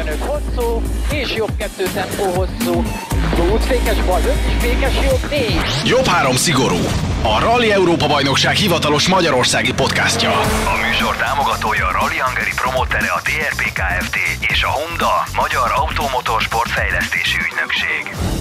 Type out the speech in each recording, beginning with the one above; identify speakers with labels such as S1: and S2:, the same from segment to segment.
S1: 15 hosszú, és jobb 2 tempó hosszú. fékes bal 5, és fékes jobb négy.
S2: Jobb három szigorú. A Rally Európa Bajnokság hivatalos magyarországi podcastja. A műsor támogatója a Rally Hungary promotere a TRP Kft. és a Honda Magyar Automotorsport Fejlesztési Ügynökség.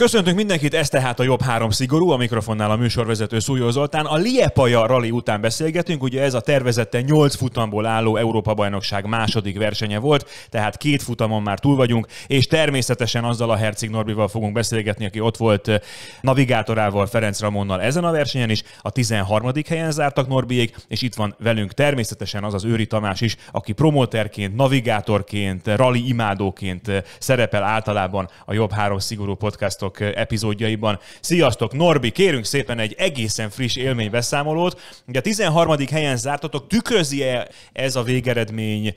S3: Köszöntünk mindenkit, ez tehát a Jobb három szigorú, a mikrofonnál a műsorvezető Szújó Zoltán. A Liepaja rally után beszélgetünk, ugye ez a tervezette 8 futamból álló Európa-bajnokság második versenye volt, tehát két futamon már túl vagyunk, és természetesen azzal a Herceg Norbival fogunk beszélgetni, aki ott volt eh, navigátorával, Ferenc Ramonnal ezen a versenyen is, a 13. helyen zártak Norbiék, és itt van velünk természetesen az az Őri Tamás is, aki promoterként, navigátorként, rally imádóként eh, szerepel általában a Jobb három szigorú podcastok Podcastok eh, epizódjaiban. Sziasztok, Norbi, kérünk szépen egy egészen friss élménybeszámolót. Ugye a 13. helyen zártatok, tükrözi-e ez a végeredmény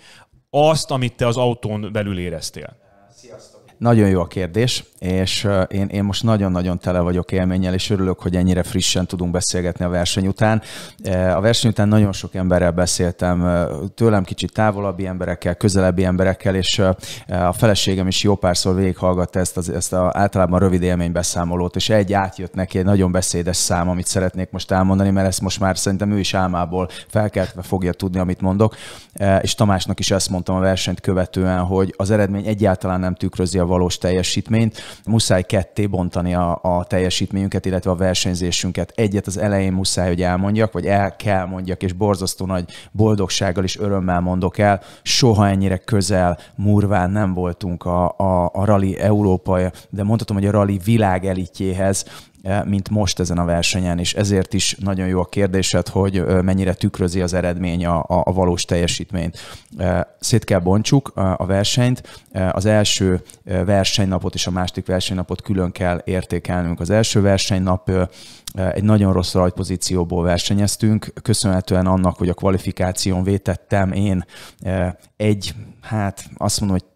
S3: azt, amit te az autón belül éreztél?
S2: Sziasztok! Nagyon jó a kérdés, és én, én most nagyon-nagyon tele vagyok élménnyel, és örülök, hogy ennyire frissen tudunk beszélgetni a verseny után. E, a verseny után nagyon sok emberrel beszéltem, tőlem kicsit távolabbi emberekkel, közelebbi emberekkel, és e, a feleségem is jó párszor végighallgatta ezt az ezt a általában rövid élménybeszámolót, és egy átjött neki egy nagyon beszédes szám, amit szeretnék most elmondani, mert ezt most már szerintem ő is álmából felkeltve fogja tudni, amit mondok. E, és Tamásnak is ezt mondtam a versenyt követően, hogy az eredmény egyáltalán nem tükrözi a valós teljesítményt. Muszáj ketté bontani a, a teljesítményünket, illetve a versenyzésünket. Egyet az elején muszáj, hogy elmondjak, vagy el kell mondjak, és borzasztó nagy boldogsággal és örömmel mondok el, soha ennyire közel murván nem voltunk a, a, a Rally Európa, de mondhatom, hogy a Rally világ elitjéhez, E, mint most ezen a versenyen, és ezért is nagyon jó a kérdésed, hogy mennyire tükrözi az eredmény a, a, a valós teljesítményt. E, szét kell bontsuk e, a versenyt. Az első versenynapot és a második versenynapot külön kell értékelnünk. Az első versenynap egy nagyon rossz rajtpozícióból versenyeztünk, köszönhetően annak, hogy a kvalifikáción vétettem én egy, hát azt mondom, hogy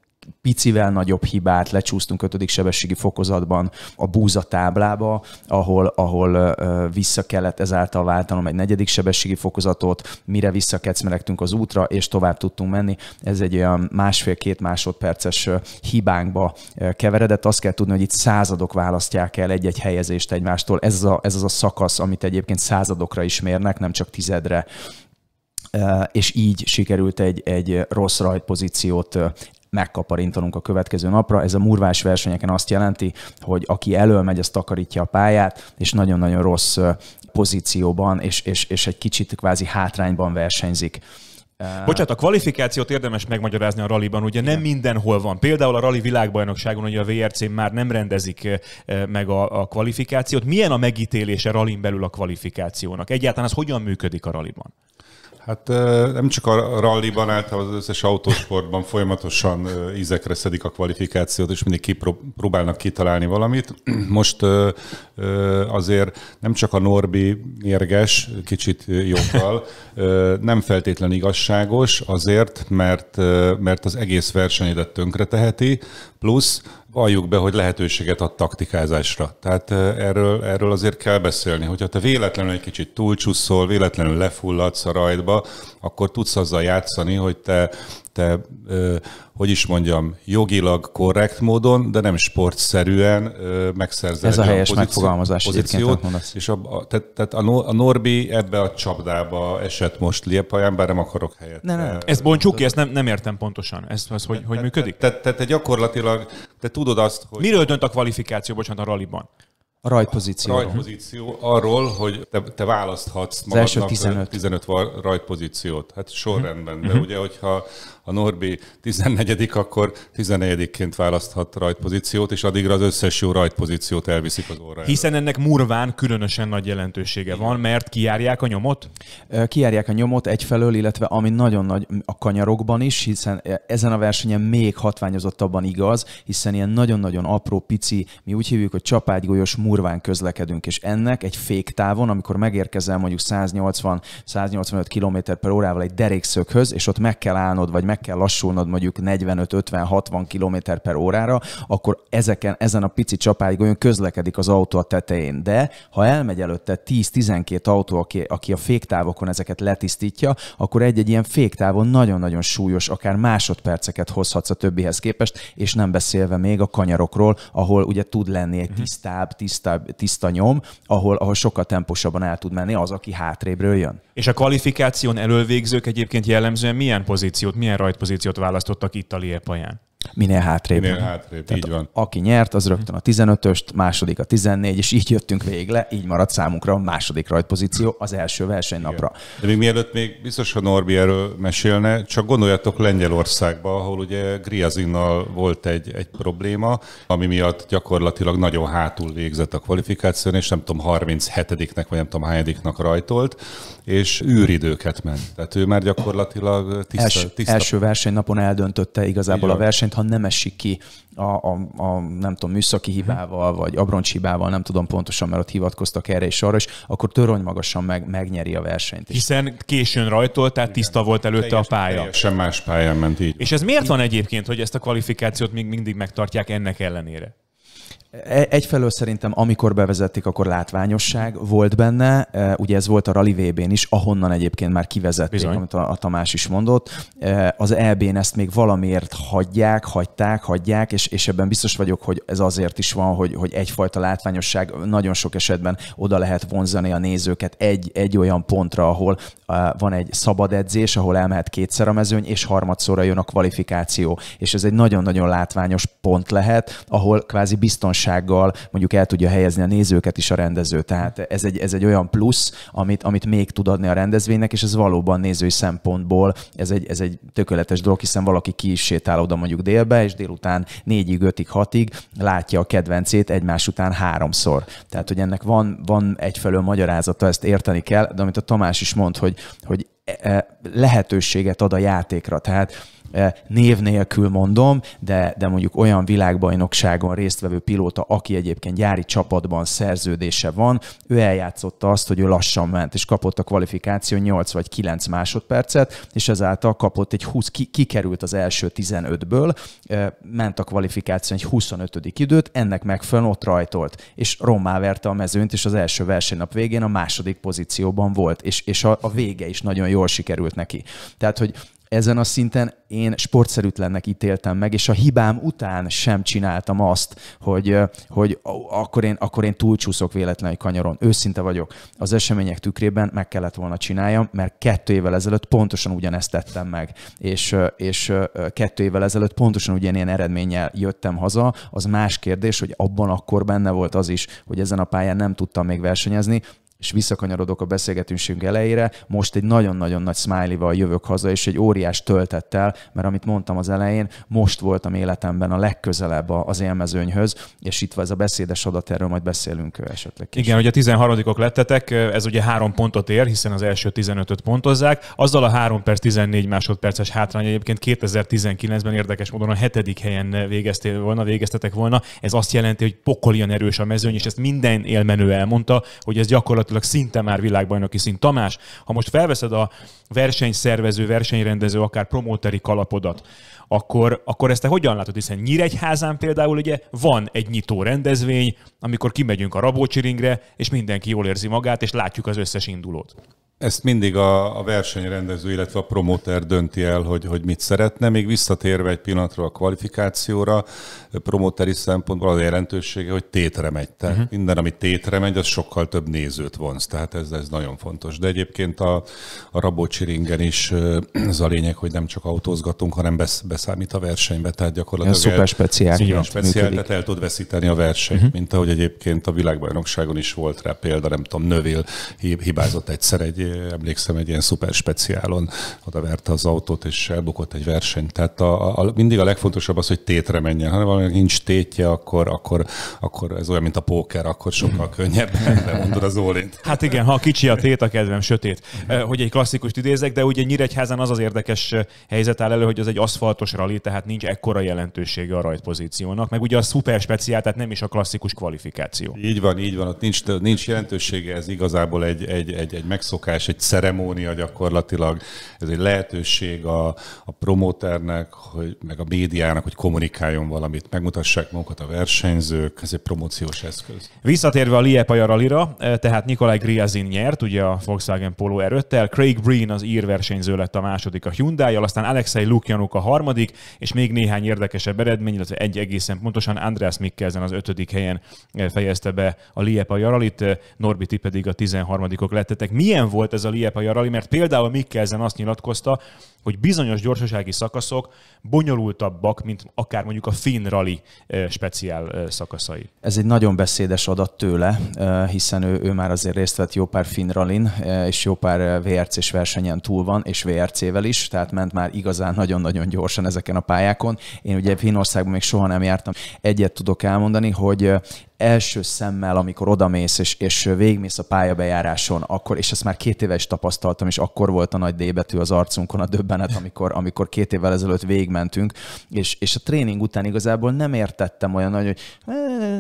S2: picivel nagyobb hibát, lecsúsztunk ötödik sebességi fokozatban a búza táblába, ahol, ahol vissza kellett ezáltal váltanom egy negyedik sebességi fokozatot, mire visszakecmeregtünk az útra, és tovább tudtunk menni. Ez egy olyan másfél-két másodperces hibánkba keveredett. Azt kell tudni, hogy itt századok választják el egy-egy helyezést egymástól. Ez, a, ez az a szakasz, amit egyébként századokra is mérnek, nem csak tizedre és így sikerült egy, egy rossz rajtpozíciót megkaparintanunk a következő napra. Ez a murvás versenyeken azt jelenti, hogy aki elől megy, az takarítja a pályát, és nagyon-nagyon rossz pozícióban, és, és, és egy kicsit kvázi hátrányban versenyzik.
S3: Bocsát, a kvalifikációt érdemes megmagyarázni a raliban, ugye nem mindenhol van. Például a rali világbajnokságon, ugye a VRC már nem rendezik meg a, a kvalifikációt. Milyen a megítélése ralin belül a kvalifikációnak? Egyáltalán az hogyan működik a raliban?
S4: Hát nem csak a ralliban, általában az összes autósportban folyamatosan ízekre szedik a kvalifikációt, és mindig kipróbálnak kitalálni valamit. Most azért nem csak a Norbi mérges, kicsit jobbal, nem feltétlen igazságos azért, mert, mert az egész versenyedet tönkreteheti, Plusz valljuk be, hogy lehetőséget ad taktikázásra. Tehát eh, erről, erről azért kell beszélni, hogyha te véletlenül egy kicsit túlcsusszol, véletlenül lefulladsz a rajtba, akkor tudsz azzal játszani, hogy te te, hogy is mondjam, jogilag korrekt módon, de nem sportszerűen megszerzel Ez a helyes pozíció, megfogalmazás pozíciót, és a, tehát, tehát a Norbi ebbe a csapdába esett most Liepaján, bár nem akarok helyet. Nem, nem.
S3: Ezt bontsuk ki, ezt nem, nem értem pontosan, Ez ez hogy, te, hogy működik?
S4: Tehát te, te, te gyakorlatilag, te tudod azt, hogy... Miről dönt a kvalifikáció,
S3: bocsánat, a raliban? A rajtpozíció. A
S4: rajtpozíció arról, hogy te, te választhatsz magadnak az első 15. 15 rajtpozíciót. Hát sorrendben, de mhm. ugye, hogyha a Norbi 14 akkor 14-ként választhat rajtpozíciót, és addigra az összes jó rajtpozíciót elviszik az
S2: órájára.
S3: Hiszen ennek murván különösen nagy jelentősége Igen. van, mert kiárják a
S2: nyomot? Kiárják a nyomot egyfelől, illetve ami nagyon nagy a kanyarokban is, hiszen e, ezen a versenyen még hatványozottabban igaz, hiszen ilyen nagyon-nagyon apró, pici, mi úgy hívjuk, hogy csapágygolyós murván közlekedünk, és ennek egy féktávon, amikor megérkezel mondjuk 180-185 km per órával egy derékszöghöz, és ott meg kell állnod, vagy meg kell lassulnod mondjuk 45-50-60 km per órára, akkor ezeken, ezen a pici olyan közlekedik az autó a tetején. De ha elmegy előtte 10-12 autó, aki, aki a féktávokon ezeket letisztítja, akkor egy-egy ilyen féktávon nagyon-nagyon súlyos, akár másodperceket hozhatsz a többihez képest, és nem beszélve még a kanyarokról, ahol ugye tud lenni egy mhm. tisztább, tisztább tiszta, tiszta nyom, ahol, ahol sokkal temposabban el tud menni az, aki hátrébről jön.
S3: És a kvalifikáción elővégzők egyébként jellemzően milyen pozíciót, milyen rajtpozíciót választottak itt a Liepaján? Minél hátrébb. Minél hátrébb, Tehát így
S2: van. Aki nyert, az rögtön a 15-öst, második a 14, és így jöttünk végig le, így maradt számunkra a második rajtpozíció az első
S4: versenynapra. Igen. De még mielőtt még biztos, hogy Norbi erről mesélne, csak gondoljatok Lengyelországba, ahol ugye Griazinnal volt egy, egy probléma, ami miatt gyakorlatilag nagyon hátul végzett a kvalifikáción, és nem tudom, 37-nek vagy nem tudom hányadiknak rajtolt, és űridőket ment. Tehát ő már gyakorlatilag tiszta... Els, tiszta... Első
S2: versenynapon eldöntötte igazából Igen. a versenyt, ha nem esik ki a, a, a nem tudom, műszaki hibával, vagy hibával, nem tudom pontosan, mert ott hivatkoztak erre és arra is, akkor törony magasan meg, megnyeri a versenyt.
S3: Hiszen későn rajtolt, tehát Igen. tiszta volt előtte teljes, a pálya. Sem más pályán ment így. És ez miért van egyébként, hogy ezt a kvalifikációt még mindig megtartják ennek ellenére? E,
S2: egyfelől szerintem, amikor bevezették, akkor látványosság volt benne. E, ugye ez volt a Rally vb is, ahonnan egyébként már kivezették, Bizony. amit a, a Tamás is mondott. E, az EB-n ezt még valamiért hagyják, hagyták, hagyják, és, és ebben biztos vagyok, hogy ez azért is van, hogy, hogy egyfajta látványosság nagyon sok esetben oda lehet vonzani a nézőket egy, egy olyan pontra, ahol van egy szabad edzés, ahol elmehet kétszer a mezőny, és harmadszorra jön a kvalifikáció. És ez egy nagyon-nagyon látványos pont lehet, ahol kvázi biztonságos biztonsággal mondjuk el tudja helyezni a nézőket is a rendező. Tehát ez egy, ez egy olyan plusz, amit, amit még tud adni a rendezvénynek, és ez valóban nézői szempontból ez egy, ez egy tökéletes dolog, hiszen valaki ki is sétál oda mondjuk délbe, és délután négyig, ötig, hatig látja a kedvencét egymás után háromszor. Tehát, hogy ennek van, van egyfelől magyarázata, ezt érteni kell, de amit a Tamás is mond, hogy, hogy e, e, lehetőséget ad a játékra. Tehát név nélkül mondom, de, de mondjuk olyan világbajnokságon résztvevő pilóta, aki egyébként gyári csapatban szerződése van, ő eljátszotta azt, hogy ő lassan ment, és kapott a kvalifikáció 8 vagy 9 másodpercet, és ezáltal kapott egy 20, ki, kikerült az első 15-ből, ment a kvalifikáció egy 25. időt, ennek megfelelően ott rajtolt, és rommá verte a mezőnyt, és az első versenynap végén a második pozícióban volt, és, és a, a vége is nagyon jól sikerült neki. Tehát, hogy ezen a szinten én sportszerűtlennek ítéltem meg, és a hibám után sem csináltam azt, hogy, hogy akkor, én, akkor én túlcsúszok véletlenül egy kanyaron. Őszinte vagyok. Az események tükrében meg kellett volna csináljam, mert kettő évvel ezelőtt pontosan ugyanezt tettem meg. És, és kettő évvel ezelőtt pontosan ugyanilyen eredménnyel jöttem haza. Az más kérdés, hogy abban akkor benne volt az is, hogy ezen a pályán nem tudtam még versenyezni, és visszakanyarodok a beszélgetésünk elejére, most egy nagyon-nagyon nagy smiley-val jövök haza, és egy óriás töltettel, mert amit mondtam az elején, most voltam életemben a legközelebb az élmezőnyhöz, és itt van ez a beszédes adat, erről majd beszélünk esetleg. Később. Igen,
S3: hogy a 13 ok lettetek, ez ugye három pontot ér, hiszen az első 15-öt pontozzák, azzal a 3 perc 14 másodperces hátrány egyébként 2019-ben érdekes módon a hetedik helyen végeztél volna, végeztetek volna, ez azt jelenti, hogy pokolian erős a mezőny, és ezt minden élmenő elmondta, hogy ez gyakorlatilag gyakorlatilag szinte már világbajnoki szint. Tamás, ha most felveszed a versenyszervező, versenyrendező, akár promóteri kalapodat, akkor, akkor ezt te hogyan látod? Hiszen Nyíregyházán például ugye van egy nyitó rendezvény, amikor kimegyünk a Rabócsiringre, és mindenki jól érzi magát, és látjuk az összes indulót.
S4: Ezt mindig a, a versenyrendező, illetve a promóter dönti el, hogy, hogy mit szeretne. Még visszatérve egy pillanatra a kvalifikációra, a promóteri szempontból az jelentősége, hogy tétre megy. Tehát uh-huh. minden, ami tétre megy, az sokkal több nézőt vonz. Tehát ez, ez nagyon fontos. De egyébként a, a Rabocsi ringen is az a lényeg, hogy nem csak autózgatunk, hanem besz, beszámít a versenybe. Tehát gyakorlatilag... Ez szuper speciál. Igen, speciál, tehát el tud veszíteni a versenyt, uh-huh. Mhm. mint ahogy egyébként a világbajnokságon is volt rá példa, nem tudom, Növél hibázott egyszer egy emlékszem, egy ilyen szuper speciálon odaverte az autót, és elbukott egy versenyt. Tehát a, a, mindig a legfontosabb az, hogy tétre menjen. Ha valami nincs tétje, akkor, akkor, akkor ez olyan, mint a póker, akkor sokkal könnyebb mondod az ólint.
S3: Hát igen, ha kicsi a tét, a kedvem sötét. Mhm. Eh, hogy egy klasszikus idézek, de ugye Nyíregyházán az az érdekes eh, helyzet áll elő, hogy az egy aszfaltos rali, tehát nincs ekkora jelentősége a rajtpozíciónak, meg ugye a szuper speciál, tehát nem is a klasszikus kvalifikáció.
S4: Így van, így van, ott nincs, nincs jelentősége, ez igazából egy, egy, egy, egy megszokás mozgás, egy ceremónia gyakorlatilag, ez egy lehetőség a, a promóternek, hogy, meg a médiának, hogy kommunikáljon valamit, megmutassák magukat a versenyzők, ez egy promóciós
S3: eszköz. Visszatérve a Liepaja rallira, eh, tehát Nikolaj Griazin nyert, ugye a Volkswagen Polo erőttel, Craig Breen az ír versenyző lett a második a hyundai aztán Alexei Lukjanuk a harmadik, és még néhány érdekesebb eredmény, illetve egy egészen pontosan András Mikkelzen az ötödik helyen eh, fejezte be a Liepaja rallit, eh, Norbiti pedig a 13 lettetek. Milyen volt volt ez a Liepaja rali, mert például Mikkelzen azt nyilatkozta, hogy bizonyos gyorsasági szakaszok bonyolultabbak, mint akár mondjuk a finn rally speciál szakaszai.
S2: Ez egy nagyon beszédes adat tőle, hiszen ő, ő már azért részt vett jó pár finn rallin, és jó pár VRC-s versenyen túl van, és VRC-vel is, tehát ment már igazán nagyon-nagyon gyorsan ezeken a pályákon. Én ugye Finnországban még soha nem jártam. Egyet tudok elmondani, hogy első szemmel, amikor odamész és, és végmész a pályabejáráson, akkor, és ezt már két éve is tapasztaltam, és akkor volt a nagy débetű az arcunkon a döbbenet, amikor, amikor két évvel ezelőtt végmentünk, és, és a tréning után igazából nem értettem olyan nagy, hogy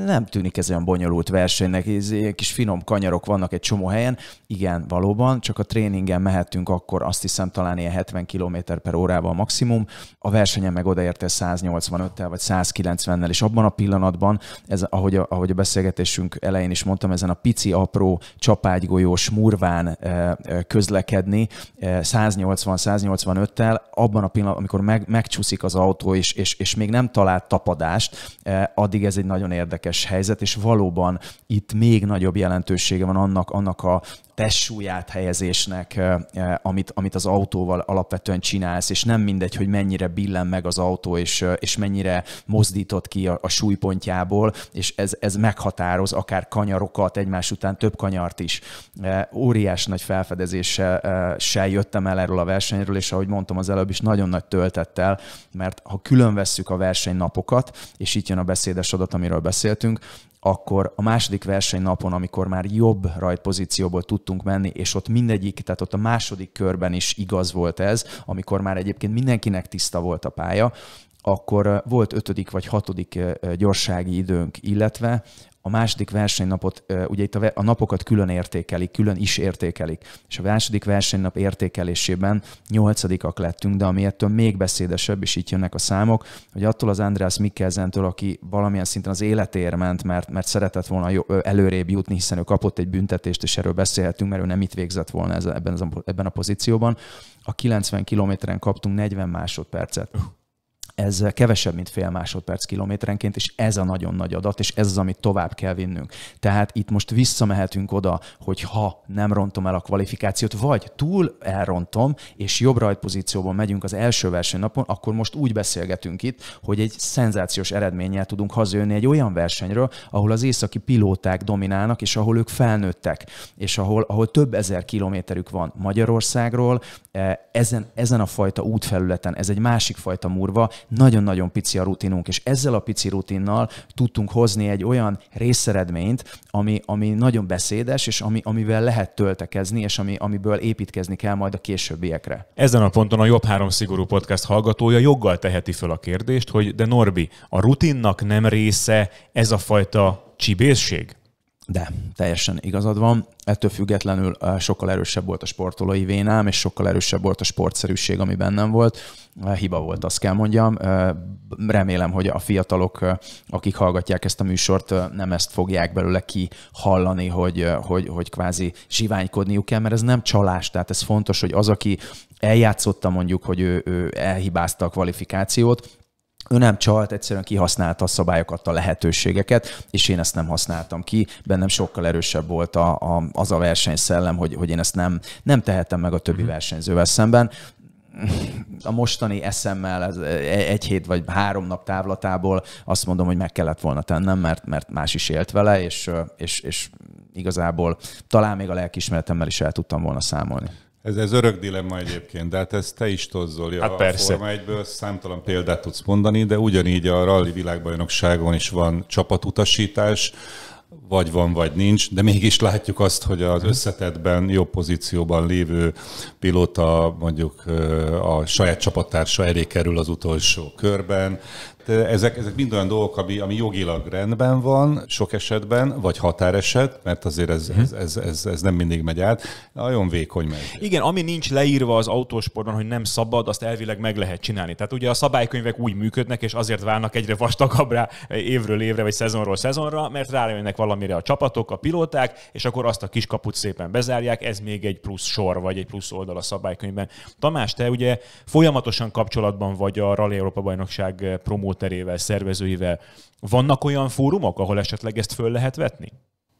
S2: nem tűnik ez olyan bonyolult versenynek, ez, kis finom kanyarok vannak egy csomó helyen. Igen, valóban, csak a tréningen mehetünk akkor azt hiszem talán ilyen 70 km per órával maximum, a versenyen meg odaértél 185-tel vagy 190-nel, és abban a pillanatban, ez, ahogy, ahogy ahogy a beszélgetésünk elején is mondtam, ezen a pici, apró, csapágygolyós murván e, e, közlekedni 180-185-tel, e, abban a pillanatban, amikor meg, megcsúszik az autó, és, és, és még nem talált tapadást, addig ez egy nagyon érdekes helyzet, és valóban itt még nagyobb jelentősége van annak, annak a testsúlyát helyezésnek, amit, amit az autóval alapvetően csinálsz, és nem mindegy, hogy mennyire billen meg az autó, és, és mennyire mozdított ki a, a súlypontjából, és ez, ez meghatároz akár kanyarokat, egymás után több kanyart is. Óriás nagy felfedezéssel jöttem el erről a versenyről, és ahogy mondtam az előbb is, nagyon nagy töltettel, mert ha külön vesszük a versenynapokat, és itt jön a beszédes adat, amiről beszéltünk, akkor a második versenynapon, amikor már jobb rajt pozícióból tudtunk menni, és ott mindegyik, tehát ott a második körben is igaz volt ez, amikor már egyébként mindenkinek tiszta volt a pálya, akkor volt ötödik vagy hatodik gyorsági időnk, illetve a második versenynapot, ugye itt a, napokat külön értékelik, külön is értékelik, és a második versenynap értékelésében nyolcadikak lettünk, de ami ettől még beszédesebb, és itt jönnek a számok, hogy attól az András Mikkelzentől, aki valamilyen szinten az életér ment, mert, mert szeretett volna jó, előrébb jutni, hiszen ő kapott egy büntetést, és erről beszélhetünk, mert ő nem itt végzett volna ez, ebben, ebben a pozícióban, a 90 kilométeren kaptunk 40 másodpercet. Öh ez kevesebb, mint fél másodperc kilométerenként, és ez a nagyon nagy adat, és ez az, amit tovább kell vinnünk. Tehát itt most visszamehetünk oda, hogy ha nem rontom el a kvalifikációt, vagy túl elrontom, és jobb rajt pozícióban megyünk az első versenynapon, akkor most úgy beszélgetünk itt, hogy egy szenzációs eredménnyel tudunk hazajönni egy olyan versenyről, ahol az északi pilóták dominálnak, és ahol ők felnőttek, és ahol, ahol több ezer kilométerük van Magyarországról, e, ezen, ezen a fajta útfelületen, ez egy másik fajta murva, nagyon-nagyon pici a rutinunk, és ezzel a pici rutinnal tudtunk hozni egy olyan részeredményt, ami, ami nagyon beszédes, és ami, amivel lehet töltekezni, és ami, amiből építkezni kell majd a későbbiekre.
S3: Ezen a ponton a Jobb Három Szigorú Podcast hallgatója joggal teheti föl a kérdést, hogy de Norbi, a rutinnak nem része ez a fajta csibészség? De teljesen igazad van. Ettől függetlenül eh, sokkal erősebb volt a sportolói
S2: vénám, és sokkal erősebb volt a sportszerűség, ami bennem volt. Eh, hiba volt, azt kell mondjam. Eh, remélem, hogy a fiatalok, akik hallgatják ezt a műsort, nem ezt fogják belőle ki hallani, hogy, hogy, hogy kvázi zsiványkodniuk kell, mert ez nem csalás. Tehát ez fontos, hogy az, aki eljátszotta mondjuk, hogy ő, ő elhibázta a kvalifikációt, ő nem csalt, egyszerűen kihasználta a szabályokat, a lehetőségeket, és én ezt nem használtam ki. Bennem sokkal erősebb volt a, a, az a versenyszellem, hogy, hogy én ezt nem, nem tehetem meg a többi mhm. versenyzővel szemben a mostani eszemmel e-, egy hét vagy három nap távlatából azt mondom, hogy meg kellett volna tennem, mert, mert más is élt vele, és, és, és igazából talán még a lelkismeretemmel is el tudtam volna számolni.
S4: Ez, ez örök dilemma egyébként, de hát ezt te is tozzol. Hát a persze. Forma 1 számtalan példát tudsz mondani, de ugyanígy a rally világbajnokságon is van csapatutasítás, vagy van, vagy nincs, de mégis látjuk azt, hogy az mhm. összetetben jobb pozícióban lévő pilóta mondjuk a saját csapattársa elé kerül az utolsó körben, ezek, ezek mind olyan dolgok, ami, ami jogilag rendben van sok esetben, vagy határeset, mert azért ez, ez, mhm. ez, ez, ez nem mindig megy át. Nagyon vékony megy.
S3: Igen, ami nincs leírva az autósportban, hogy nem szabad, azt elvileg meg lehet csinálni. Tehát ugye a szabálykönyvek úgy működnek, és azért válnak egyre vastagabbra évről évre, vagy szezonról szezonra, mert rájönnek valamire a csapatok, a pilóták, és akkor azt a kiskaput szépen bezárják, ez még egy plusz sor, vagy egy plusz oldal a szabálykönyvben. Tamás, te ugye folyamatosan kapcsolatban vagy a Rally Európa Bajnokság eh, promó promoterével, szervezőivel. Vannak olyan fórumok, ahol esetleg ezt föl lehet vetni?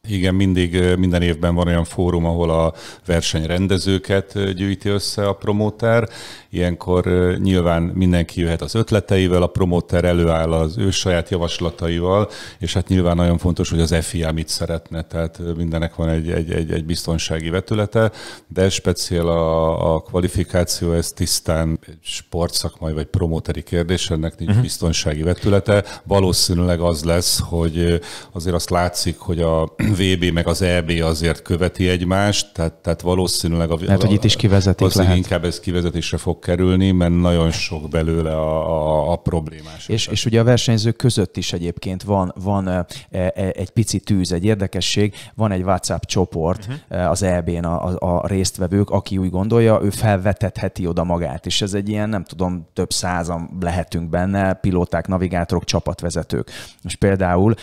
S4: Igen, mindig, minden évben van olyan fórum, ahol a versenyrendezőket gyűjti össze a promóter, Ilyenkor nyilván mindenki jöhet az ötleteivel, a promóter előáll az ő saját javaslataival, és hát nyilván nagyon fontos, hogy az FIA mit szeretne, tehát mindenek van egy, egy, egy, egy biztonsági vetülete, de speciál a, a kvalifikáció, ez tisztán sportszakmai vagy promóteri kérdés, ennek nincs uh-huh. biztonsági vetülete. Valószínűleg az lesz, hogy azért azt látszik, hogy a VB meg az EB azért követi egymást, tehát, tehát valószínűleg a, lehet, a, hogy itt
S2: is kivezetik lehet.
S4: inkább ez kivezetésre fog kerülni, mert nagyon sok belőle a, a, a
S2: problémás. És, és ugye a versenyzők között is egyébként van, van e, e, egy pici tűz, egy érdekesség, van egy WhatsApp csoport uh-huh. az EB-n a, a, a résztvevők, aki úgy gondolja, ő felvetetheti oda magát, és ez egy ilyen, nem tudom, több százan lehetünk benne, pilóták, navigátorok, csapatvezetők. És például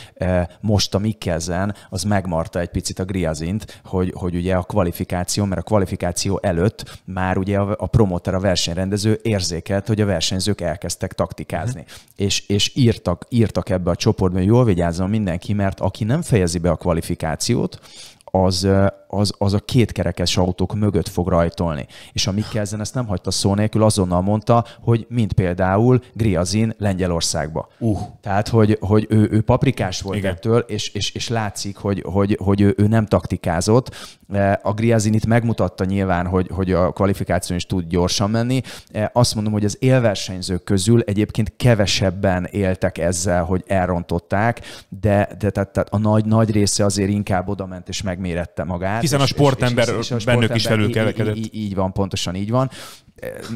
S2: most a Mikkelzen az megmarta egy picit a Griazint, hogy, hogy ugye a kvalifikáció, mert a kvalifikáció előtt már ugye a, a promoter, a verseny versenyrendező érzékelt, hogy a versenyzők elkezdtek taktikázni. Uh-huh. És, és írtak, írtak ebbe a csoportba, hogy jól vigyázzon mindenki, mert aki nem fejezi be a kvalifikációt, az, az, az a kétkerekes autók mögött fog rajtolni. És a Mikkelzen ezt nem hagyta szó nélkül, azonnal mondta, hogy mint például Griazin Lengyelországba. Uh. Tehát, hogy, hogy ő, ő paprikás volt Igen. ettől, és, és, és látszik, hogy, hogy, hogy ő, ő nem taktikázott. E, a Griazin itt megmutatta nyilván, hogy, hogy a kvalifikáción is tud gyorsan menni. E, azt mondom, hogy az élversenyzők közül egyébként kevesebben éltek ezzel, hogy elrontották, de, de tehát, tehát a nagy, nagy része azért inkább oda ment és megmérette magát hiszen a sportember és, és, és a sportember bennük is Így, Így, így van, pontosan így van.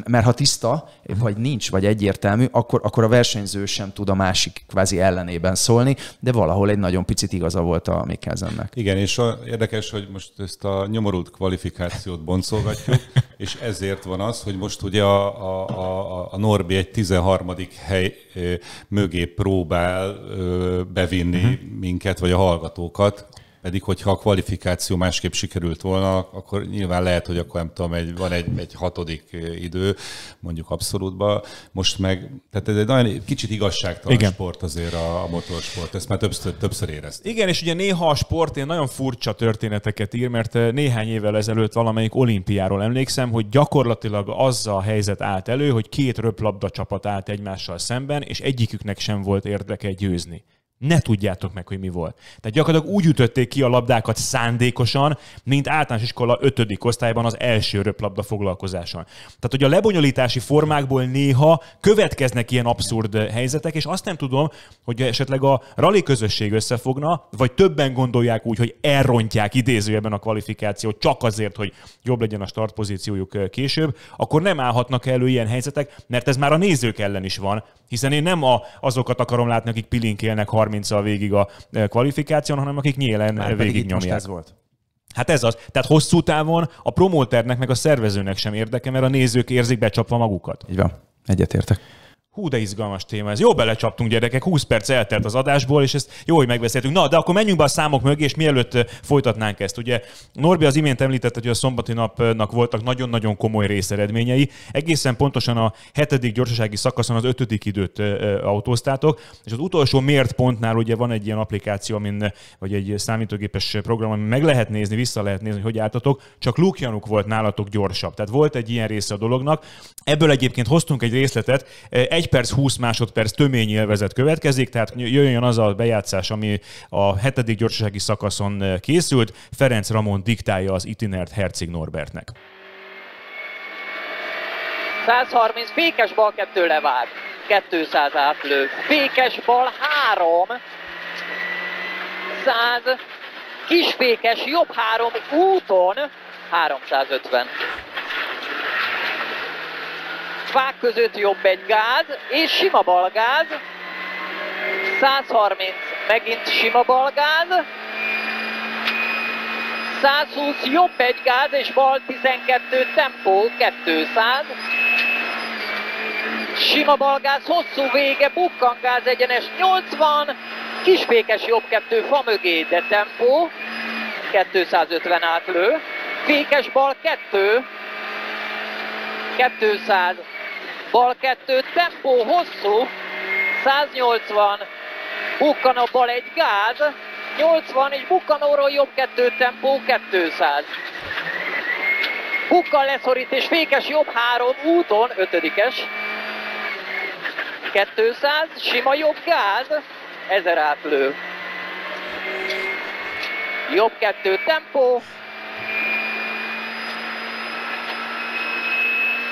S2: Mert ha tiszta, mhm. vagy nincs, vagy egyértelmű, akkor, akkor a versenyző sem tud a másik kvázi ellenében szólni, de valahol egy nagyon picit igaza volt a Mikkelzennek.
S4: Igen, és a, érdekes, hogy most ezt a nyomorult kvalifikációt boncolgatjuk, és ezért van az, hogy most ugye a, a, a, a Norbi egy 13. hely mögé próbál bevinni uh-huh. minket, vagy a hallgatókat pedig, hogyha a kvalifikáció másképp sikerült volna, akkor nyilván lehet, hogy akkor nem tudom, egy, van egy, egy hatodik idő, mondjuk abszolútban. Most meg, tehát ez egy nagyon kicsit igazságtalan Igen. sport azért a, a motorsport. Ezt már többször, többször éreztem.
S3: Igen, és ugye néha a sport én nagyon furcsa történeteket ír, mert néhány évvel ezelőtt valamelyik olimpiáról emlékszem, hogy gyakorlatilag azzal a helyzet állt elő, hogy két röplabda csapat állt egymással szemben, és egyiküknek sem volt érdeke győzni ne tudjátok meg, hogy mi volt. Tehát gyakorlatilag úgy ütötték ki a labdákat szándékosan, mint általános iskola 5. osztályban az első röplabda foglalkozáson. Tehát, hogy a lebonyolítási formákból néha következnek ilyen abszurd helyzetek, és azt nem tudom, hogy esetleg a rali közösség összefogna, vagy többen gondolják úgy, hogy elrontják idézőjelben a kvalifikációt csak azért, hogy jobb legyen a startpozíciójuk eh, később, akkor nem állhatnak elő ilyen helyzetek, mert ez már a nézők ellen is van, hiszen én nem a, azokat akarom látni, akik pilinkélnek 30-al végig a eh, kvalifikáción, hanem akik nyílen Már végig nyomják. ez volt. Hát ez az. Tehát hosszú távon a promóternek meg a szervezőnek sem érdeke, mert a nézők érzik becsapva magukat. Így van. Egyetértek. Hú, de izgalmas téma ez. Jó belecsaptunk, gyerekek, 20 perc eltelt az adásból, és ezt jó, hogy megbeszéltünk. Na, de akkor menjünk be a számok mögé, és mielőtt folytatnánk ezt. Ugye Norbi az imént említett, hogy a szombati napnak voltak nagyon-nagyon komoly részeredményei. Egészen pontosan a hetedik gyorsasági szakaszon az ötödik időt autóztátok, és az utolsó mért pontnál ugye van egy ilyen applikáció, amin, vagy egy számítógépes program, amin meg lehet nézni, vissza lehet nézni, hogy álltatok, csak Lukjanuk volt nálatok gyorsabb. Tehát volt egy ilyen része a dolognak. Ebből egyébként hoztunk egy részletet. Egy 1 perc 20 másodperc tömény élvezet következik, tehát jöjjön az a bejátszás, ami a hetedik gyorsasági szakaszon eh, készült. Ferenc Ramon diktálja az itinert Herzig Norbertnek.
S1: 130, Fékes bal kettő levág, 200 átlő, Fékes bal 3, 100, Kisfékes jobb 3 úton, 350 fák között jobb egy gáz, és sima balgáz, 130 megint sima balgáz, 120 jobb egy gáz és bal 12 tempó 200. Sima balgáz, hosszú vége, bukkangáz egyenes 80, kisfékes jobb kettő fa mögé, de tempó 250 átlő, fékes bal 2, 200, bal kettő, tempó hosszú, 180, a bal egy gáz, 80, bukkan bukkanóról jobb kettő tempó, 200. Bukkan leszorít és fékes jobb három úton, ötödikes. 200, sima jobb gáz, 1000 átlő. Jobb kettő tempó,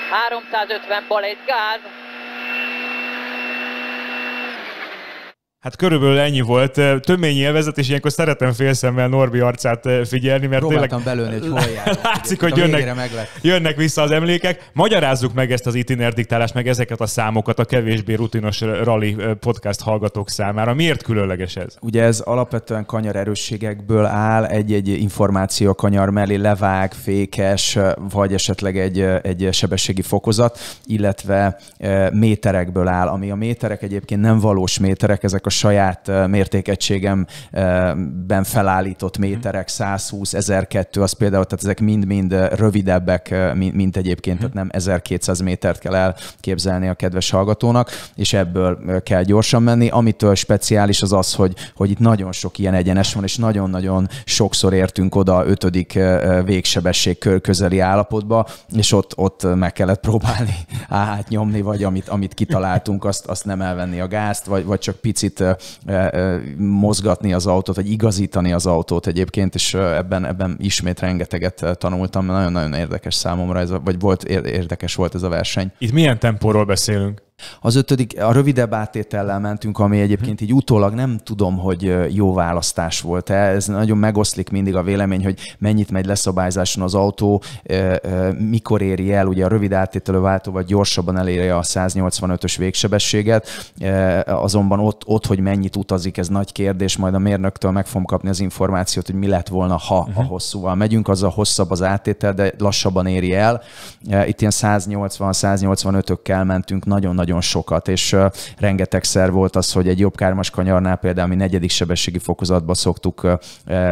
S1: 350 bal egy gáz,
S3: Hát körülbelül ennyi volt. Tömény élvezet, és ilyenkor szeretem félszemmel Norbi arcát figyelni, mert Próbáltam tényleg... belőni, hogy hol Látszik, hogy jönnek, jönnek vissza az emlékek. Magyarázzuk meg ezt az diktálást, meg ezeket a számokat a kevésbé rutinos rally podcast hallgatók számára. Miért különleges ez? Ugye ez alapvetően kanyar erősségekből
S2: áll, egy-egy információ kanyar mellé levág, fékes, vagy esetleg egy, egy sebességi fokozat, illetve méterekből áll, ami a méterek egyébként nem valós méterek, ezek a saját mértékegységemben felállított mhm. méterek, 120, 1002, az például, tehát ezek mind-mind rövidebbek, mint egyébként, mhm. tehát nem 1200 métert kell elképzelni a kedves hallgatónak, és ebből kell gyorsan menni. Amitől speciális az az, hogy, hogy itt nagyon sok ilyen egyenes van, és nagyon-nagyon sokszor értünk oda ötödik végsebesség közeli állapotba, és ott, ott meg kellett próbálni átnyomni, vagy amit, amit kitaláltunk, azt, azt nem elvenni a gázt, vagy, vagy csak picit mozgatni az autót, vagy igazítani az autót egyébként, és ebben, ebben ismét rengeteget tanultam. Nagyon-nagyon érdekes számomra, ez, vagy volt érdekes volt ez a verseny.
S3: Itt milyen tempóról
S2: beszélünk? Az ötödik, a rövidebb átétellel mentünk, ami mhm. egyébként így utólag nem tudom, hogy jó választás volt Ez nagyon megoszlik mindig a vélemény, hogy mennyit megy leszabályzáson az autó, mikor éri el, ugye a rövid átételő vagy gyorsabban eléri a 185-ös végsebességet, azonban ott, ott, hogy mennyit utazik, ez nagy kérdés, majd a mérnöktől meg fogom kapni az információt, hogy mi lett volna, ha uh-huh. a mhm. hosszúval megyünk, az a hosszabb az átétel, de lassabban éri el. Itt ilyen 180-185-ökkel mentünk, nagyon nagy nagyon sokat, és rengetegszer volt az, hogy egy jobb kármas kanyarnál például mi negyedik sebességi fokozatba szoktuk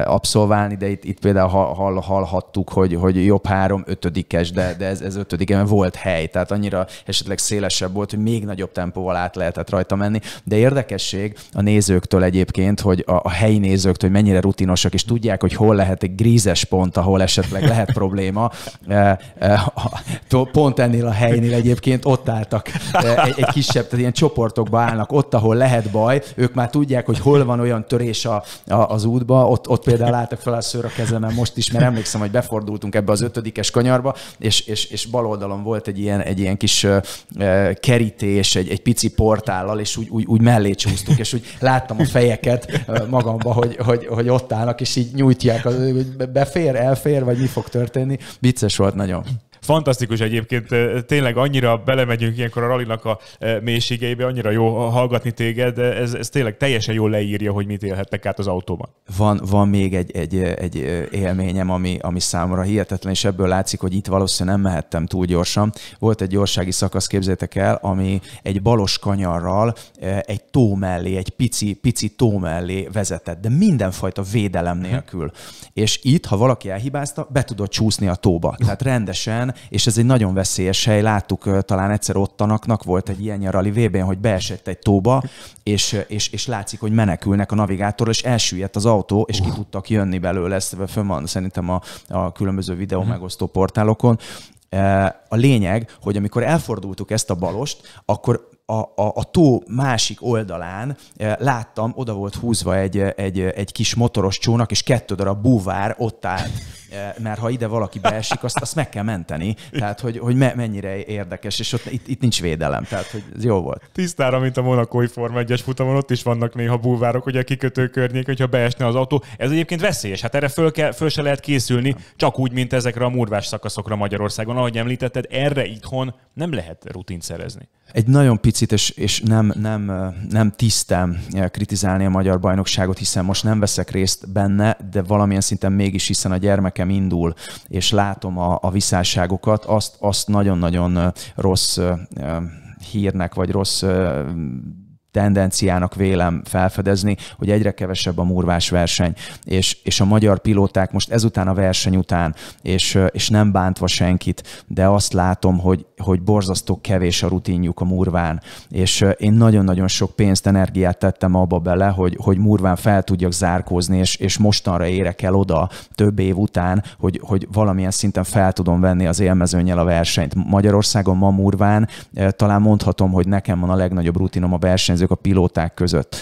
S2: abszolválni, de itt, itt például hall, hallhattuk, hogy, hogy jobb három, ötödikes, de, de ez, ez mert volt hely, tehát annyira esetleg szélesebb volt, hogy még nagyobb tempóval át lehetett rajta menni, de érdekesség a nézőktől egyébként, hogy a, a helyi nézőktől, hogy mennyire rutinosak, és tudják, hogy hol lehet egy grízes pont, ahol esetleg lehet probléma. Pont ennél a helynél egyébként ott álltak egy, egy kisebb, tehát ilyen csoportokba állnak ott, ahol lehet baj, ők már tudják, hogy hol van olyan törés a, a, az útba, ott, ott például álltak fel a szőr a kezemen most is, mert emlékszem, hogy befordultunk ebbe az ötödikes kanyarba, és, és, és bal oldalon volt egy ilyen, egy ilyen kis kerítés, egy, egy pici portállal, és úgy, úgy, úgy mellé csúsztuk, és úgy láttam a fejeket magamba, hogy, hogy, hogy ott állnak, és így nyújtják, hogy befér, elfér, vagy mi fog történni. Vicces volt nagyon.
S3: Fantasztikus egyébként, tényleg annyira belemegyünk ilyenkor a ralinak a mélységeibe, annyira jó hallgatni téged, de ez, ez tényleg teljesen jól leírja, hogy mit élhettek át az autóban.
S2: Van, van még egy, egy, egy élményem, ami, ami számomra hihetetlen, és ebből látszik, hogy itt valószínűleg nem mehettem túl gyorsan. Volt egy gyorsági szakasz, képzétek el, ami egy balos kanyarral egy tó mellé, egy pici, pici tó mellé vezetett, de mindenfajta védelem nélkül. Hm. És itt, ha valaki elhibázta, be tudott csúszni a tóba. Tehát rendesen és ez egy nagyon veszélyes hely. Láttuk talán egyszer ott tanaknak volt egy ilyen nyarali vb hogy beesett egy tóba, és, és, és látszik, hogy menekülnek a navigátorral, és elsüllyedt az autó, és ki tudtak jönni belőle. Ezt fönn van szerintem a, a különböző videó mhm. megosztó portálokon. A lényeg, hogy amikor elfordultuk ezt a balost, akkor a, a, a tó másik oldalán láttam, oda volt húzva egy, egy, egy kis motoros csónak, és kettő darab búvár ott állt. Eh, mert ha ide valaki beesik, azt, azt meg kell menteni. Tehát,
S3: hogy, hogy me, mennyire érdekes, és ott itt, itt, nincs védelem. Tehát, hogy ez jó volt. Tisztára, mint a monakói Forma 1-es futamon, ott is vannak néha bulvárok, ugye kikötő környék, hogyha beesne az autó. Ez egyébként veszélyes, hát erre föl, kell, föl se lehet készülni, csak úgy, mint ezekre a murvás szakaszokra Magyarországon. Ahogy említetted, erre itthon nem lehet rutint szerezni.
S2: Egy nagyon picit, és, és nem, nem, nem tisztem eh, kritizálni a magyar bajnokságot, hiszen most nem veszek részt benne, de valamilyen szinten mégis, hiszen a gyermek nekem indul, és látom a, a viszálságokat, azt, azt nagyon-nagyon rossz hírnek, vagy rossz tendenciának vélem felfedezni, hogy egyre kevesebb a murvás verseny, és, és a magyar pilóták most ezután a verseny után, és, és nem bántva senkit, de azt látom, hogy, hogy borzasztó kevés a rutinjuk a murván, és én nagyon-nagyon sok pénzt, energiát tettem abba bele, hogy, hogy murván fel tudjak zárkózni, és, és mostanra érek el oda több év után, hogy, hogy valamilyen szinten fel tudom venni az élmezőnyel a versenyt. Magyarországon ma murván talán mondhatom, hogy nekem van a legnagyobb rutinom a versenyző a pilóták között.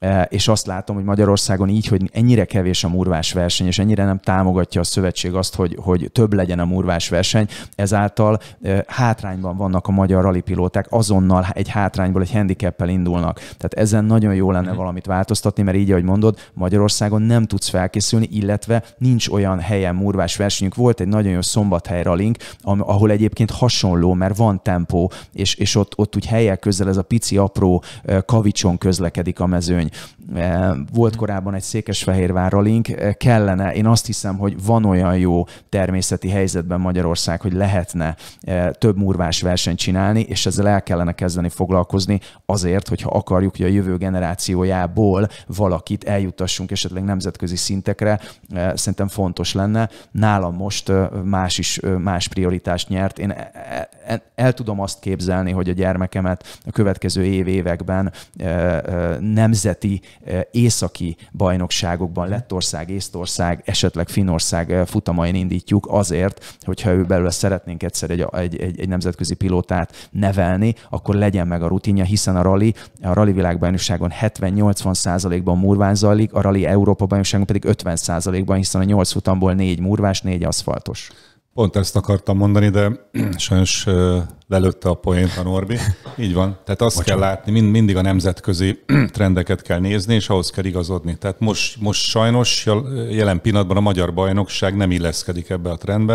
S2: Eh, és azt látom, hogy Magyarországon így, hogy ennyire kevés a murvás verseny, és ennyire nem támogatja a szövetség azt, hogy, hogy több legyen a murvás verseny, ezáltal eh, hátrányban vannak a magyar ralipilóták, azonnal egy hátrányból, egy handicappel indulnak. Tehát ezen nagyon jó lenne mhm. valamit változtatni, mert így, ahogy mondod, Magyarországon nem tudsz felkészülni, illetve nincs olyan helyen murvás versenyünk. Volt egy nagyon jó szombathely ralink, ahol egyébként hasonló, mert van tempó, és, és ott, ott úgy helyek közel ez a pici apró eh, kavicson közlekedik a mezőny Eh, volt korábban egy Székesfehérvár link, eh, kellene, én azt hiszem, hogy van olyan jó természeti helyzetben Magyarország, hogy lehetne eh, több murvás versenyt csinálni, és ezzel el kellene kezdeni foglalkozni azért, hogyha akarjuk, hogy a jövő generációjából valakit eljutassunk esetleg nemzetközi szintekre, szerintem fontos lenne. Nálam most más is más prioritást nyert. Én e, e, el tudom azt képzelni, hogy a gyermekemet a következő év években nemzeti északi bajnokságokban, Lettország, Észtország, esetleg Finország futamain indítjuk azért, hogyha ő belőle szeretnénk egyszer egy, egy, egy, egy nemzetközi pilótát nevelni, akkor legyen meg a rutinja, hiszen a rally, a rally világbajnokságon 70-80 százalékban murván zajlik, a rally Európa bajnokságon pedig 50
S4: százalékban, hiszen a 8 futamból 4 murvás, 4 aszfaltos. Pont ezt akartam mondani, de sajnos lelőtte a poént a Norbi. Így van. Tehát azt Bocsán. kell látni, mind, mindig a nemzetközi trendeket kell nézni, és ahhoz kell igazodni. Tehát most, most sajnos jelen pillanatban a magyar bajnokság nem illeszkedik ebbe a trendbe,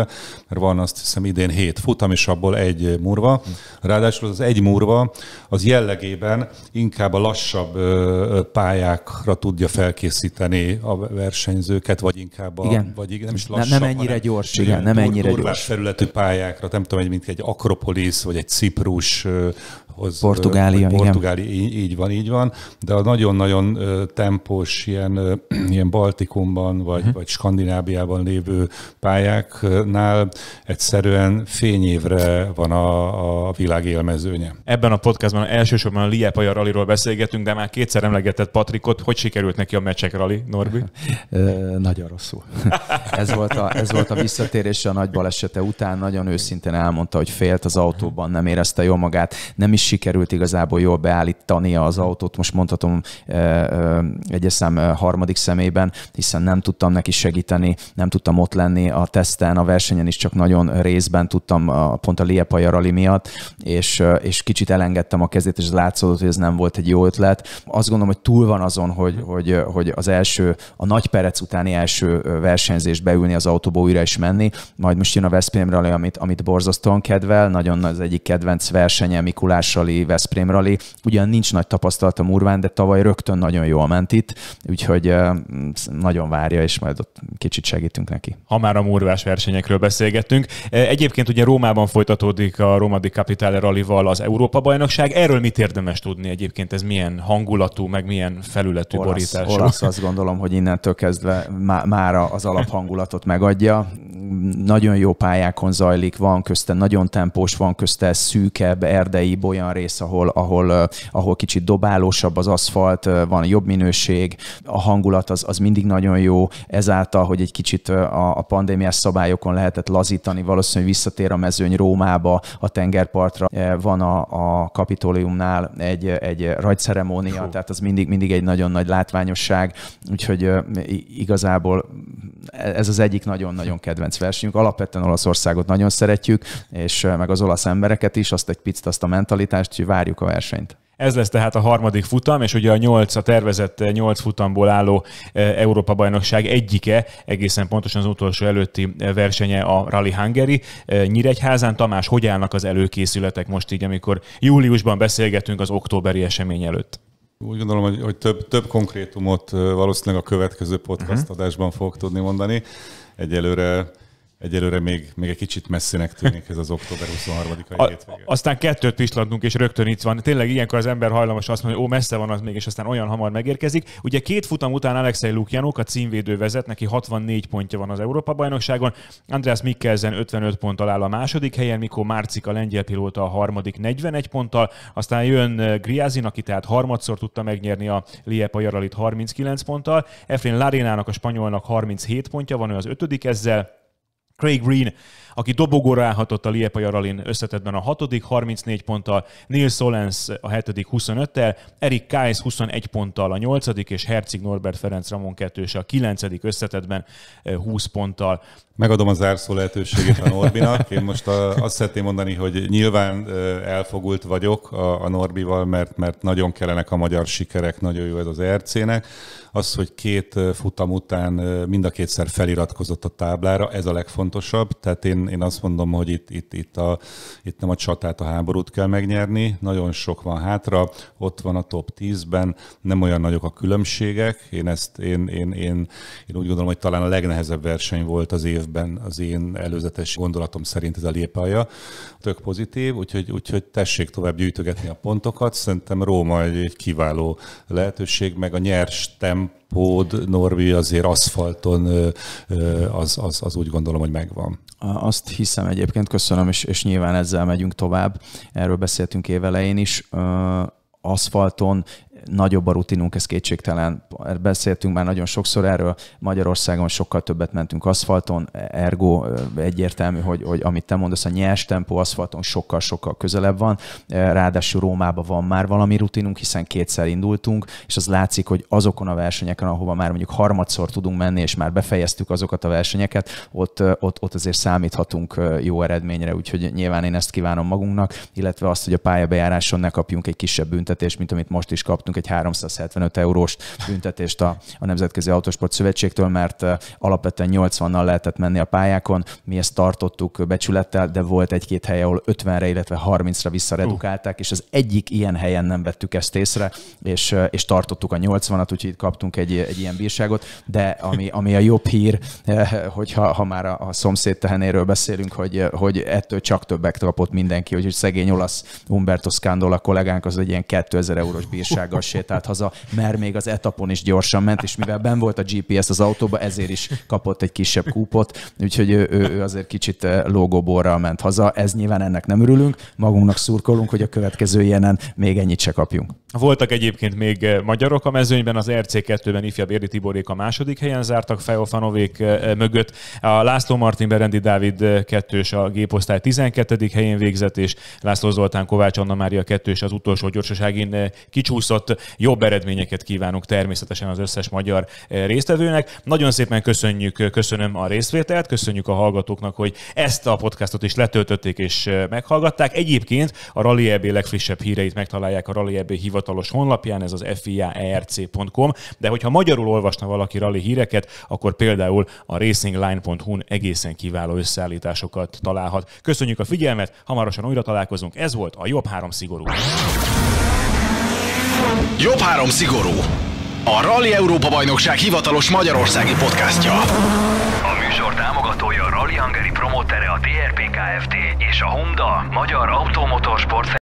S4: mert van azt hiszem idén hét futam, és abból egy murva. Ráadásul az egy murva az jellegében inkább a lassabb pályákra tudja felkészíteni a versenyzőket, vagy inkább a, igen. vagy nem is lassabb, nem, nem ennyire gyors, igen, nem ennyire gyors. Területű pályákra, nem tudom, mint egy akropolis, vagy egy ciprus hoz. Portugália, Portugália igen. Így, így van, így van, de a nagyon-nagyon tempós ilyen, ilyen Baltikumban vagy, uh-huh. vagy Skandináviában lévő pályáknál egyszerűen fényévre van a, a világ élmezőnye.
S3: Ebben a podcastban elsősorban a Liep Ajar Raliról beszélgetünk, de már kétszer emlegetett Patrikot. Hogy sikerült neki a meccsek Rali, Norbi? nagyon rosszul. ez, volt a, ez volt a
S2: visszatérés a nagy balesete után. Nagyon őszintén elmondta, hogy félt az autóban, nem érezte jól magát, nem is sikerült igazából jól beállítania az autót, most mondhatom eh, eh, egyes szám eh, harmadik szemében, hiszen nem tudtam neki segíteni, nem tudtam ott lenni a teszten, a versenyen is csak nagyon részben tudtam a, pont a Liepaja rali miatt, és, és kicsit elengedtem a kezét, és látszott, hogy ez nem volt egy jó ötlet. Azt gondolom, hogy túl van azon, hogy, hogy, hogy az első, a nagy perec utáni első versenyzés beülni az autóba újra is menni, majd most jön a Veszprém amit, amit borzasztóan kedvel, nagyon az egyik kedvenc versenye Mikulás Rally, Veszprém Rally. Ugyan nincs nagy tapasztalata Murván, de tavaly rögtön nagyon jól ment itt, úgyhogy hm, nagyon várja, és majd ott kicsit segítünk neki.
S3: Ha már a murvás versenyekről beszélgettünk. E, egyébként ugye Rómában folytatódik a Romadi Capital Rallyval az Európa-bajnokság. Erről mit érdemes tudni egyébként? Ez milyen hangulatú, meg milyen felületű borítás Olasz azt
S2: gondolom, hogy innentől kezdve má, mára az alaphangulatot megadja. Nagyon jó pályákon zajlik, van közte nagyon tempós, van közte szűkebb, erdei, olyan olyan rész, ahol, ahol, ahol kicsit dobálósabb az aszfalt, van jobb minőség, a hangulat az, az mindig nagyon jó, ezáltal, hogy egy kicsit a, a pandémiás szabályokon lehetett lazítani, valószínűleg visszatér a mezőny Rómába, a tengerpartra e, van a, a kapitóliumnál egy, egy rajtszeremónia, Hú. tehát az mindig, mindig egy nagyon nagy látványosság, úgyhogy igazából ez az egyik nagyon-nagyon kedvenc versenyünk. Alapvetően Olaszországot nagyon szeretjük, és meg az olasz embereket is, azt egy picit azt a mentalitást, kilátást, várjuk a versenyt.
S3: Ez lesz tehát a harmadik futam, és ugye a nyolc, a tervezett eh, nyolc futamból álló eh, Európa-bajnokság egyike, egészen pontosan az utolsó előtti eh, versenye a Rally Hungary. Nyíregyházán, Tamás, hogy állnak az előkészületek most így, amikor júliusban beszélgetünk az októberi esemény előtt?
S4: Úgy gondolom, hogy, hogy több, több konkrétumot valószínűleg a következő mhm. podcast adásban fogok tudni mondani. Egyelőre Egyelőre még, még egy kicsit messzinek tűnik ez az október 23-ai hétvége.
S3: Aztán kettőt pislantunk, és rögtön itt van. Tényleg ilyenkor az ember hajlamos azt mondja, hogy ó, messze van az még, és aztán olyan hamar megérkezik. Ugye két futam után Alexei Lukjanok, a címvédő vezet, neki 64 pontja van az Európa-bajnokságon. Andreas Mikkelsen 55 ponttal áll a második helyen, Mikó Márcik a lengyel pilóta a harmadik 41 ponttal. Aztán jön eh, Griázin, aki tehát harmadszor tudta megnyerni a Liepa Jaralit 39 ponttal. Efrén Larinának, a spanyolnak 37 pontja van, ő az ötödik ezzel. Craig Green aki dobogóra állhatott a Liepa Jaralin összetetben a hatodik 34 ponttal, Neil Solens a hetedik 25-tel, Erik Kajs 21 ponttal a nyolcadik, és Herzig Norbert Ferenc Ramon kettős a kilencedik összetetben 20 eh, ponttal. Megadom az zárszó lehetőségét a Norbinak. Én most azt szeretném
S4: mondani, hogy nyilván eh, elfogult vagyok a, a Norbival, mert, mert nagyon kellenek a magyar sikerek, nagyon jó ez az RC-nek. Az, hogy két eh, futam után mind a kétszer feliratkozott a táblára, ez a legfontosabb. Tehát én én, azt mondom, hogy itt, itt, itt, a, itt nem a csatát, a háborút kell megnyerni, nagyon sok van hátra, ott van a top 10-ben, nem olyan nagyok a különbségek, én ezt, én, én, én, én úgy gondolom, hogy talán a legnehezebb verseny volt az évben az én előzetes gondolatom szerint ez a lépája, tök pozitív, úgyhogy, úgyhogy tessék tovább gyűjtögetni a pontokat, szerintem Róma egy, egy kiváló lehetőség, meg a nyers temp Hód, Norbi azért aszfalton az, az, az úgy gondolom, hogy megvan.
S2: Azt hiszem egyébként, köszönöm, és, és nyilván ezzel megyünk tovább. Erről beszéltünk évelején is aszfalton nagyobb a rutinunk, ez kétségtelen. Beszéltünk már nagyon sokszor erről. Magyarországon sokkal többet mentünk aszfalton, ergo egyértelmű, hogy, hogy amit te mondasz, a nyers tempó aszfalton sokkal-sokkal közelebb van. Ráadásul Rómában van már valami rutinunk, hiszen kétszer indultunk, és az látszik, hogy azokon a versenyeken, ahova már mondjuk harmadszor tudunk menni, és már befejeztük azokat a versenyeket, ott, ott, ott azért számíthatunk jó eredményre, úgyhogy nyilván én ezt kívánom magunknak, illetve azt, hogy a pályabejáráson ne kapjunk egy kisebb büntetést, mint amit most is kaptunk, kaptunk egy 375 eurós büntetést a, a Nemzetközi Autosport Szövetségtől, mert alapvetően 80-nal lehetett menni a pályákon, mi ezt tartottuk becsülettel, de volt egy-két hely, ahol 50-re, illetve 30-ra visszaredukálták, és az egyik ilyen helyen nem vettük ezt észre, és, és tartottuk a 80-at, úgyhogy itt kaptunk egy, egy ilyen bírságot, de ami, ami a jobb hír, hogyha ha már a, a szomszéd tehenéről beszélünk, hogy, hogy ettől csak többek kapott mindenki, úgyhogy szegény olasz Umberto Scandola kollégánk az egy ilyen 2000 eurós bírsággal sétált haza, mert még az etapon is gyorsan ment, és mivel ben volt a GPS az autóba, ezért is kapott egy kisebb kúpot, úgyhogy ő, ő, ő azért kicsit eh, lógóborral ment haza. Ez nyilván ennek nem örülünk, magunknak szurkolunk, hogy a következő ilyenen még ennyit se kapjunk.
S3: Voltak egyébként még eh, magyarok a mezőnyben, az RC2-ben ifjabb Érdi Tiborék a második helyen zártak Fejofanovék eh, mögött. A László Martin Berendi Dávid kettős a géposztály 12. helyén végzett, és László Zoltán Kovács Anna Mária kettős az utolsó gyorsaságin kicsúszott ott jobb eredményeket kívánunk természetesen az összes magyar eh, résztvevőnek. Nagyon szépen köszönjük, eh, köszönöm a részvételt, köszönjük a hallgatóknak, hogy ezt a podcastot is letöltötték és eh, meghallgatták. Egyébként a Rally EB legfrissebb híreit megtalálják a Rally EB hivatalos honlapján, ez az fiaerc.com, de hogyha magyarul olvasna valaki rally híreket, akkor például a racingline.hu-n egészen kiváló összeállításokat találhat. Köszönjük a figyelmet, hamarosan újra találkozunk, ez volt a Jobb három szigorú.
S2: Jobb három szigorú. A Rally Európa Bajnokság hivatalos magyarországi podcastja. A műsor támogatója a Rally
S3: Hungary promotere a TRP Kft.
S2: és a Honda Magyar Automotorsport